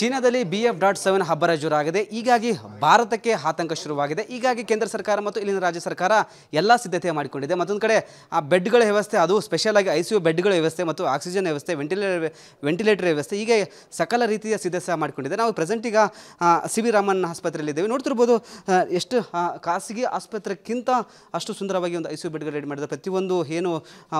ಚೀನಾದಲ್ಲಿ B F dot seven ಹಬ್ಬರ ಜೋರಾಗಿದೆ ಹೀಗಾಗಿ ಭಾರತಕ್ಕೆ ಆತಂಕ ಶುರುವಾಗಿದೆ ಹೀಗಾಗಿ ಕೇಂದ್ರ ಸರ್ಕಾರ ಮತ್ತು ಇಲ್ಲಿನ ರಾಜ್ಯ ಸರ್ಕಾರ ಎಲ್ಲ ಸಿದ್ಧತೆ ಮಾಡಿಕೊಂಡಿದೆ ಮತ್ತೊಂದು ಕಡೆ ಆ ಬೆಡ್ಗಳ ವ್ಯವಸ್ಥೆ ಅದು ಸ್ಪೆಷಲ್ ಆಗಿ ಐ ಸಿ ಯು ಬೆಡ್ಗಳ ವ್ಯವಸ್ಥೆ ಮತ್ತು ಆಕ್ಸಿಜನ್ ವ್ಯವಸ್ಥೆ ವೆಂಟಿಲೇಟರ್ ವೆಂಟಿಲೇಟರ್ ವ್ಯವಸ್ಥೆ ಹೀಗೆ ಸಕಲ ರೀತಿಯ ಸಿದ್ಧತೆ ಮಾಡಿಕೊಂಡಿದೆ ನಾವು ಪ್ರೆಸೆಂಟ್ ಈಗ ಸಿ ವಿ ರಾಮನ್ ಆಸ್ಪತ್ರೆಯಲ್ಲಿದ್ದೇವೆ ನೋಡ್ತಿರ್ಬೋದು ಎಷ್ಟು ಖಾಸಗಿ ಆಸ್ಪತ್ರೆಗಿಂತ ಅಷ್ಟು ಸುಂದರವಾಗಿ ಒಂದು ಐ ಸಿ ಯು ಬೆಡ್ಗಳು ರೆಡಿ ಮಾಡಿದ್ದಾರೆ ಪ್ರತಿಯೊಂದು ಏನು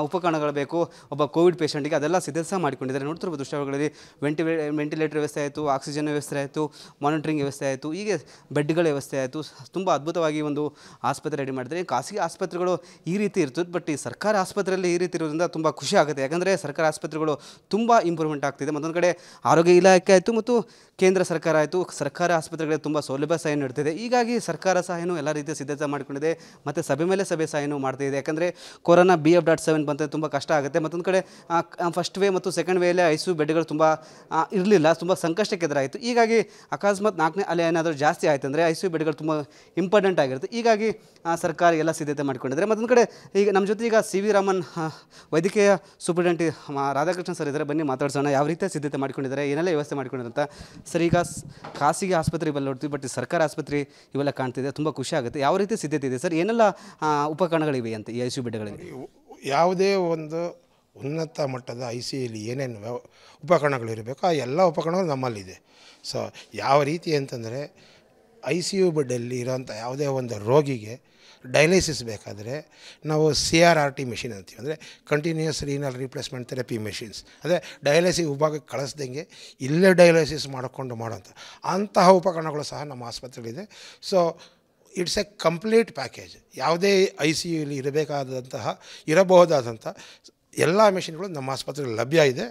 ಉಪಕರಣಗಳು ಬೇಕು ಒಬ್ಬ ಕೋವಿಡ್ ಪೇಷಂಟ್ಗೆ ಅದೆಲ್ಲ ಸಿದ್ಧತೆ ಮಾಡಿಕೊಂಡಿದ್ದಾರೆ ನೋಡ್ತಿರ್ಬೋದು ದೃಶ್ಯಗಳಲ್ಲಿ ವೆಂಟಿ ವೆಂಟಿಲೇಟರ್ ವ್ಯವಸ್ಥೆ ಆಯಿತು ಆಕ್ಸಿಜನ್ ವ್ಯವಸ್ಥೆ ಆಯಿತು ಮಾನಿಟ್ರಿಂಗ್ ವ್ಯವಸ್ಥೆ ಆಯಿತು ಹೀಗೆ ಬೆಡ್ಗಳ ವ್ಯವಸ್ಥೆ ಆಯಿತು ತುಂಬ ಅದ್ಭುತವಾಗಿ ಒಂದು ಆಸ್ಪತ್ರೆ ರೆಡಿ ಮಾಡಿದರೆ ಖಾಸಗಿ ಆಸ್ಪತ್ರೆಗಳು ಈ ರೀತಿ ಇರ್ತದೆ ಬಟ್ ಈ ಸರ್ಕಾರಿ ಆಸ್ಪತ್ರೆಯಲ್ಲಿ ಈ ರೀತಿ ಇರೋದ್ರಿಂದ ತುಂಬ ಖುಷಿ ಆಗುತ್ತೆ ಯಾಕಂದರೆ ಸರ್ಕಾರಿ ಆಸ್ಪತ್ರೆಗಳು ತುಂಬ ಇಂಪ್ರೂವ್ಮೆಂಟ್ ಆಗ್ತಿದೆ ಮತ್ತೊಂದು ಕಡೆ ಆರೋಗ್ಯ ಇಲಾಖೆ ಆಯಿತು ಮತ್ತು ಕೇಂದ್ರ ಸರ್ಕಾರ ಆಯಿತು ಸರ್ಕಾರಿ ಆಸ್ಪತ್ರೆಗಳಿಗೆ ತುಂಬ ಸೌಲಭ್ಯ ಸಹ ನೀಡ್ತಿದೆ ಹೀಗಾಗಿ ಸರ್ಕಾರ ಸಹಾಯ ಎಲ್ಲ ರೀತಿಯ ಸಿದ್ಧತೆ ಮಾಡಿಕೊಂಡಿದೆ ಮತ್ತು ಸಭೆ ಮೇಲೆ ಸಭೆ ಸಹಾಯನು ಏನು ಇದೆ ಯಾಕಂದರೆ corona B F dot seven ಬಂತ ತುಂಬ ಕಷ್ಟ ಆಗುತ್ತೆ ಮತ್ತೊಂದು ಕಡೆ ಫಸ್ಟ್ ವೇ ಮತ್ತು ಸೆಕೆಂಡ್ ವೇಲೆ ಐ ಸಿ ಬೆಡ್ಗಳು ತುಂಬ ಇರಲಿಲ್ಲ ತುಂಬ ಸಂಕಷ್ಟ ಅವಶ್ಯಕ್ಕೆ ಹೀಗಾಗಿ ಅಕಸ್ಮಾತ್ ನಾಲ್ಕನೇ ಅಲೆ ಏನಾದರೂ ಜಾಸ್ತಿ ಆಯಿತು ಅಂದರೆ ಐ ಸಿ ಯು ಬೆಡ್ಗಳು ತುಂಬ ಇಂಪಾರ್ಟೆಂಟ್ ಆಗಿರುತ್ತೆ ಹೀಗಾಗಿ ಸರ್ಕಾರ ಎಲ್ಲ ಸಿದ್ಧತೆ ಮಾಡಿಕೊಂಡಿದ್ದಾರೆ ಮತ್ತೊಂದು ಕಡೆ ಈಗ ನಮ್ಮ ಜೊತೆ ಈಗ ಸಿ ವಿ ರಾಮನ್ ವೈದ್ಯಕೀಯ ಸೂಪ್ರಿಡೆಂಟ್ ರಾಧಾಕೃಷ್ಣ ಸರ್ ಇದ್ದಾರೆ ಬನ್ನಿ ಮಾತಾಡ್ಸೋಣ ಯಾವ ರೀತಿಯ ಸಿದ್ಧತೆ ಮಾಡಿಕೊಂಡಿದ್ದಾರೆ ಏನೆಲ್ಲ ವ್ಯವಸ್ಥೆ ಮಾಡಿಕೊಂಡಿದ್ದಾರೆ ಅಂತ ಸರ್ ಈಗ ಖಾಸಗಿ ಆಸ್ಪತ್ರೆ ಬಲ್ಲಿ ನೋಡ್ತೀವಿ ಬಟ್ ಸರ್ಕಾರ ಆಸ್ಪತ್ರೆ ಇವೆಲ್ಲ ಕಾಣ್ತಿದೆ ತುಂಬ ಖುಷಿ ಆಗುತ್ತೆ ಯಾವ ರೀತಿ ಸಿದ್ಧತೆ ಇದೆ ಸರ್ ಏನೆಲ್ಲ ಉಪಕರಣಗಳಿವೆ ಅಂತ ಈ ಐ ಸಿ ಯು ಬೆಡ್ಗಳಿಗೆ ಯಾವುದೇ ಒಂದು ಉನ್ನತ ಮಟ್ಟದ ಐ ಸಿ ಯುಲಿ ಏನೇನು ವ್ಯವ ಉಪಕರಣಗಳಿರಬೇಕು ಆ ಎಲ್ಲ ಉಪಕರಣಗಳು ನಮ್ಮಲ್ಲಿದೆ ಸೊ ಯಾವ ರೀತಿ ಅಂತಂದರೆ ಐ ಸಿ ಯು ಬೆಡ್ಡಲ್ಲಿ ಇರೋಂಥ ಯಾವುದೇ ಒಂದು ರೋಗಿಗೆ ಡಯಾಲಿಸಿಸ್ ಬೇಕಾದರೆ ನಾವು C R R T machine ಅಂತೀವಿ ಅಂದರೆ continuous renal replacement therapy machines ಅದೇ ಡಯಾಲಿಸಿಸ್ ವಿಭಾಗಕ್ಕೆ ಕಳಿಸ್ದಂಗೆ ಇಲ್ಲೇ ಡಯಾಲಿಸಿಸ್ ಮಾಡಿಕೊಂಡು ಮಾಡೋಂಥ ಅಂತಹ ಉಪಕರಣಗಳು ಸಹ ನಮ್ಮ ಆಸ್ಪತ್ರೆಗಳಿದೆ so it's a complete package ಯಾವುದೇ ಐ ಸಿ ಯುಲಿ ಇರಬೇಕಾದಂತಹ ಇರಬಹುದಾದಂಥ ಎಲ್ಲ ಮೆಷಿನ್ಗಳು ನಮ್ಮ ಆಸ್ಪತ್ರೆಯಲ್ಲಿ ಲಭ್ಯ ಇದೆ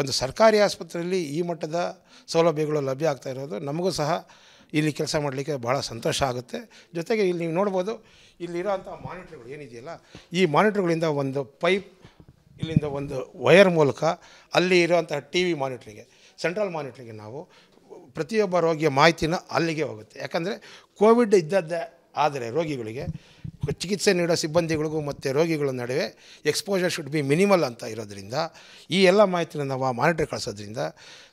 ಒಂದು ಸರ್ಕಾರಿ ಆಸ್ಪತ್ರೆಯಲ್ಲಿ ಈ ಮಟ್ಟದ ಸೌಲಭ್ಯಗಳು ಲಭ್ಯ ಆಗ್ತಾ ಇರೋದು ನಮಗೂ ಸಹ ಇಲ್ಲಿ ಕೆಲಸ ಮಾಡಲಿಕ್ಕೆ ಭಾಳ ಸಂತೋಷ ಆಗುತ್ತೆ ಜೊತೆಗೆ ಇಲ್ಲಿ ನೀವು ನೋಡ್ಬೋದು ಇಲ್ಲಿರೋ ಮಾನಿಟ್ರ್ಗಳು ಏನಿದೆಯಲ್ಲ ಈ ಮಾನಿಟ್ರ್ಗಳಿಂದ ಒಂದು ಪೈಪ್ ಇಲ್ಲಿಂದ ಒಂದು ವಯರ್ ಮೂಲಕ ಅಲ್ಲಿ ಇರೋವಂಥ ಟಿ ವಿ ಮಾನಿಟ್ರಿಗೆ ಸೆಂಟ್ರಲ್ ಮಾನಿಟ್ರಿಗೆ ನಾವು ಪ್ರತಿಯೊಬ್ಬ ರೋಗಿಯ ಮಾಹಿತಿನ ಅಲ್ಲಿಗೆ ಹೋಗುತ್ತೆ ಯಾಕಂದರೆ ಕೋವಿಡ್ ಇದ್ದದ್ದೇ ಆದರೆ ರೋಗಿಗಳಿಗೆ ಚಿಕಿತ್ಸೆ ನೀಡೋ ಸಿಬ್ಬಂದಿಗಳಿಗೂ ಮತ್ತು ರೋಗಿಗಳ ನಡುವೆ ಎಕ್ಸ್ಪೋಜರ್ ಶುಡ್ ಬಿ ಮಿನಿಮಲ್ ಅಂತ ಇರೋದ್ರಿಂದ ಈ ಎಲ್ಲ ಮಾಹಿತಿನ ನಾವು ಆ ಮಾನಿಟರ್ ಕಳಿಸೋದ್ರಿಂದ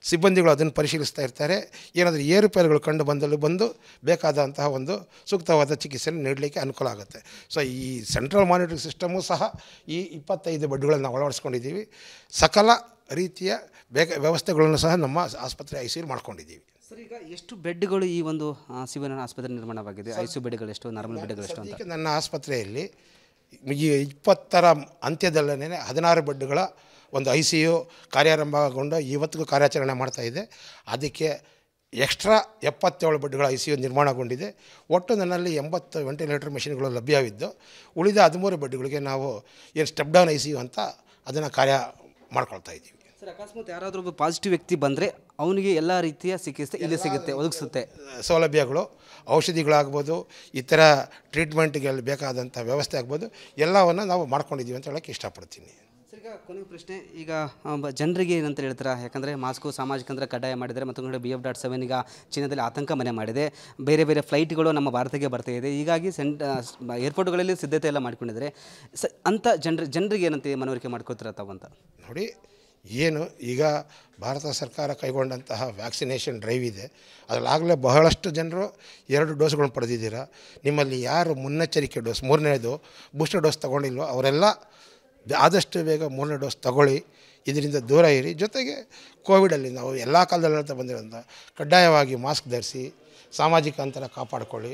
ಸಿಬ್ಬಂದಿಗಳು ಅದನ್ನು ಪರಿಶೀಲಿಸ್ತಾ ಇರ್ತಾರೆ ಏನಾದರೂ ಏರುಪೇರುಗಳು ಕಂಡು ಬಂದಲ್ಲಿ ಬಂದು ಬೇಕಾದಂತಹ ಒಂದು ಸೂಕ್ತವಾದ ಚಿಕಿತ್ಸೆಯನ್ನು ನೀಡಲಿಕ್ಕೆ ಅನುಕೂಲ ಆಗುತ್ತೆ ಸೊ ಈ ಸೆಂಟ್ರಲ್ ಮಾನಿಟರಿಂಗ್ ಸಿಸ್ಟಮು ಸಹ ಈ ಇಪ್ಪತ್ತೈದು ಬೆಡ್ಗಳನ್ನು ನಾವು ಅಳವಡಿಸ್ಕೊಂಡಿದ್ದೀವಿ ಸಕಲ ರೀತಿಯ ಬೇಕ ವ್ಯವಸ್ಥೆಗಳನ್ನು ಸಹ ನಮ್ಮ ಆಸ್ಪತ್ರೆ ಐ ಸಿ ಮಾಡ್ಕೊಂಡಿದ್ದೀವಿ ಸರ್ ಈಗ ಎಷ್ಟು ಬೆಡ್ಗಳು ಈ ಒಂದು ಶಿವನ ಆಸ್ಪತ್ರೆ ನಿರ್ಮಾಣವಾಗಿದೆ ಐ ಸಿ ಬೆಡ್ಗಳು ಎಷ್ಟು ನಾರ್ಮಲ್ ಬೆಡ್ಗಳು ಎಷ್ಟು ನನ್ನ ಆಸ್ಪತ್ರೆಯಲ್ಲಿ ಈ ಇಪ್ಪತ್ತರ ಅಂತ್ಯದಲ್ಲೇ ಹದಿನಾರು ಬೆಡ್ಗಳ ಒಂದು ಐ ಸಿ ಯು ಕಾರ್ಯಾರಂಭಗೊಂಡು ಇವತ್ತಿಗೂ ಕಾರ್ಯಾಚರಣೆ ಮಾಡ್ತಾ ಇದೆ ಅದಕ್ಕೆ ಎಕ್ಸ್ಟ್ರಾ ಎಪ್ಪತ್ತೇಳು ಬೆಡ್ಗಳ ಐ ಸಿ ಯು ನಿರ್ಮಾಣಗೊಂಡಿದೆ ಒಟ್ಟು ನನ್ನಲ್ಲಿ ಎಂಬತ್ತು ವೆಂಟಿಲೇಟರ್ ಮೆಷಿನ್ಗಳು ಲಭ್ಯವಿದ್ದು ಉಳಿದ ಹದಿಮೂರು ಬೆಡ್ಗಳಿಗೆ ನಾವು ಏನು step down I C U ಅಂತ ಅದನ್ನು ಕಾರ್ಯ ಮಾಡ್ಕೊಳ್ತಾ ಇದ್ದೀವಿ ಸರ್ ಅಕಸ್ಮಾತ್ ಯಾರಾದರೂ ಒಬ್ಬ ಪಾಸಿಟಿವ್ ವ್ಯಕ್ತಿ ಬಂದರೆ ಅವನಿಗೆ ಎಲ್ಲ ರೀತಿಯ ಚಿಕಿತ್ಸೆ ಇಲ್ಲೇ ಸಿಗುತ್ತೆ ಒದಗಿಸುತ್ತೆ ಸೌಲಭ್ಯಗಳು ಔಷಧಿಗಳಾಗ್ಬೋದು ಇತರ ಟ್ರೀಟ್ಮೆಂಟ್ಗೆ ಬೇಕಾದಂಥ ವ್ಯವಸ್ಥೆ ಆಗ್ಬೋದು ಎಲ್ಲವನ್ನು ನಾವು ಮಾಡ್ಕೊಂಡಿದ್ದೀವಿ ಅಂತ ಹೇಳೋಕ್ಕೆ ಇಷ್ಟಪಡ್ತೀನಿ ಈಗ ಕೊನೆ ಪ್ರಶ್ನೆ ಈಗ ಜನರಿಗೆ ಏನಂತ ಹೇಳ್ತಾರೆ ಯಾಕಂದರೆ ಮಾಸ್ಕು ಸಾಮಾಜಿಕ ಅಂದರೆ ಕಡ್ಡಾಯ ಮಾಡಿದರೆ ಮತ್ತು ಬಿ ಎಫ್ ಡಾಟ್ ಸೆವೆನ್ ಈಗ ಚೀನಾದಲ್ಲಿ ಆತಂಕ ಮನೆ ಮಾಡಿದೆ ಬೇರೆ ಬೇರೆ ಫ್ಲೈಟ್ಗಳು ನಮ್ಮ ಭಾರತಕ್ಕೆ ಬರ್ತಾ ಇದೆ ಹೀಗಾಗಿ ಸೆಂಟ್ ಏರ್ಪೋರ್ಟ್ಗಳಲ್ಲಿ ಸಿದ್ಧತೆ ಎಲ್ಲ ಮಾಡ್ಕೊಂಡಿದ್ದಾರೆ ಸ ಅಂಥ ಜನರು ಜನರಿಗೆ ಏನಂತ ಮನವರಿಕೆ ಮಾಡ್ಕೋತೀರ ತಾವಂತ ನೋಡಿ ಏನು ಈಗ ಭಾರತ ಸರ್ಕಾರ ಕೈಗೊಂಡಂತಹ ವ್ಯಾಕ್ಸಿನೇಷನ್ ಡ್ರೈವ್ ಇದೆ ಅದರಲ್ಲಾಗಲೇ ಬಹಳಷ್ಟು ಜನರು ಎರಡು ಡೋಸ್ಗಳನ್ನು ಪಡೆದಿದ್ದೀರಾ ನಿಮ್ಮಲ್ಲಿ ಯಾರು ಮುನ್ನೆಚ್ಚರಿಕೆ ಡೋಸ್ ಮೂರನೇದು ಬೂಸ್ಟರ್ ಡೋಸ್ ತೊಗೊಂಡಿಲ್ವೋ ಅವರೆಲ್ಲ ಆದಷ್ಟು ಬೇಗ ಮೂರನೇ ಡೋಸ್ ತಗೊಳ್ಳಿ ಇದರಿಂದ ದೂರ ಇರಿ ಜೊತೆಗೆ ಕೋವಿಡಲ್ಲಿ ನಾವು ಎಲ್ಲ ಕಾಲದಲ್ಲಿ ಅಂತ ಬಂದಿರೋದ್ರಿಂದ ಕಡ್ಡಾಯವಾಗಿ ಮಾಸ್ಕ್ ಧರಿಸಿ ಸಾಮಾಜಿಕ ಅಂತರ ಕಾಪಾಡಿಕೊಳ್ಳಿ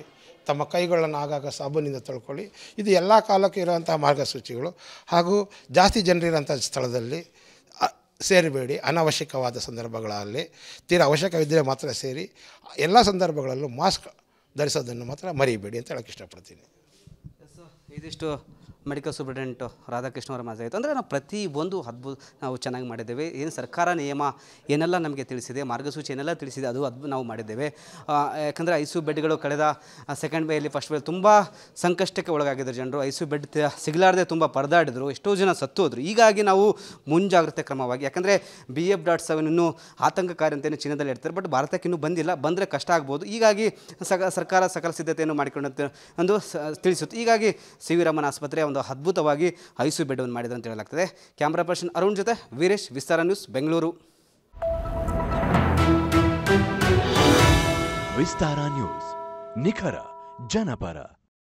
ತಮ್ಮ ಕೈಗಳನ್ನು ಆಗಾಗ ಸಾಬೂನಿಂದ ತೊಳ್ಕೊಳ್ಳಿ ಇದು ಎಲ್ಲ ಕಾಲಕ್ಕೂ ಇರುವಂತಹ ಮಾರ್ಗಸೂಚಿಗಳು ಹಾಗೂ ಜಾಸ್ತಿ ಜನರಿರೋಂಥ ಸ್ಥಳದಲ್ಲಿ ಸೇರಬೇಡಿ ಅನವಶ್ಯಕವಾದ ಸಂದರ್ಭಗಳಲ್ಲಿ ತೀರಾ ಅವಶ್ಯಕವಿದ್ದರೆ ಮಾತ್ರ ಸೇರಿ ಎಲ್ಲ ಸಂದರ್ಭಗಳಲ್ಲೂ ಮಾಸ್ಕ್ ಧರಿಸೋದನ್ನು ಮಾತ್ರ ಮರಿಬೇಡಿ ಅಂತ ಹೇಳೋಕ್ಕೆ ಇಷ್ಟಪಡ್ತೀನಿ ಇದಿಷ್ಟು ಮೆಡಿಕಲ್ ಸೂಪ್ರಿಂಟೆಂಟ್ ರಾಧಾಕೃಷ್ಣ ಅವರ ಮಾತಾಯಿತು ಅಂದರೆ ನಾವು ಪ್ರತಿ ಒಂದು ಅದ್ಭುತ ನಾವು ಚೆನ್ನಾಗಿ ಮಾಡಿದ್ದೇವೆ ಏನು ಸರ್ಕಾರ ನಿಯಮ ಏನೆಲ್ಲ ನಮಗೆ ತಿಳಿಸಿದೆ ಮಾರ್ಗಸೂಚಿ ಏನೆಲ್ಲ ತಿಳಿಸಿದೆ ಅದು ಅದ್ಭುತ ನಾವು ಮಾಡಿದ್ದೇವೆ ಯಾಕಂದರೆ ಐ ಸಿ ಬೆಡ್ಗಳು ಕಳೆದ ಸೆಕೆಂಡ್ ಬೇಯಲ್ಲಿ ಫಸ್ಟ್ ವೇಲಿ ತುಂಬ ಸಂಕಷ್ಟಕ್ಕೆ ಒಳಗಾಗಿದ್ದರು ಜನರು ಐ ಸಿ ಬೆಡ್ ಸಿಗಲಾರದೆ ತುಂಬ ಪರದಾಡಿದ್ರು ಎಷ್ಟೋ ಜನ ಸತ್ತೋದ್ರು ಹೀಗಾಗಿ ನಾವು ಮುಂಜಾಗ್ರತೆ ಕ್ರಮವಾಗಿ ಯಾಕಂದರೆ ಬಿ ಎಫ್ ಡಾಟ್ ಸೆವೆನ್ ಇನ್ನೂ ಆತಂಕಕಾರಿ ಅಂತೇನು ಚೀನಾದಲ್ಲಿ ಇರ್ತಾರೆ ಬಟ್ ಭಾರತಕ್ಕೆ ಇನ್ನೂ ಬಂದಿಲ್ಲ ಬಂದರೆ ಕಷ್ಟ ಆಗ್ಬೋದು ಹೀಗಾಗಿ ಸಕ ಸರ್ಕಾರ ಸಕಲ ಸಿದ್ಧತೆಯನ್ನು ಮಾಡಿಕೊಂಡು ಒಂದು ತಿಳಿಸುತ್ತೆ ಹೀಗಾಗಿ ಸಿ ವಿ ರಮನ್ ಆಸ್ಪತ್ರೆ ಒಂದು ಅದ್ಭುತವಾಗಿ ಐಸು ಬೆಡ್ಡವನ್ನು ಮಾಡಿದ್ರು ಅಂತ ಹೇಳಲಾಗ್ತದೆ ಕ್ಯಾಮ್ರಾ ಪರ್ಸನ್ ಅರುಣ್ ಜೊತೆ ವೀರೇಶ್ ವಿಸ್ತಾರ ನ್ಯೂಸ್ ಬೆಂಗಳೂರು ವಿಸ್ತಾರ ನ್ಯೂಸ್ ನಿಖರ ಜನಪರ